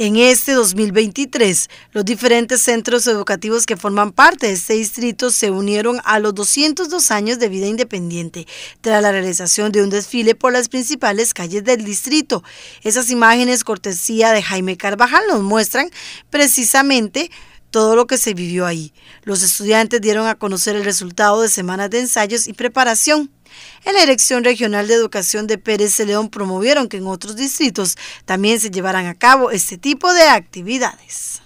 En este 2023, los diferentes centros educativos que forman parte de este distrito se unieron a los 202 años de vida independiente tras la realización de un desfile por las principales calles del distrito. Esas imágenes cortesía de Jaime Carvajal nos muestran precisamente todo lo que se vivió ahí. Los estudiantes dieron a conocer el resultado de semanas de ensayos y preparación. En la Dirección Regional de Educación de Pérez de León promovieron que en otros distritos también se llevaran a cabo este tipo de actividades.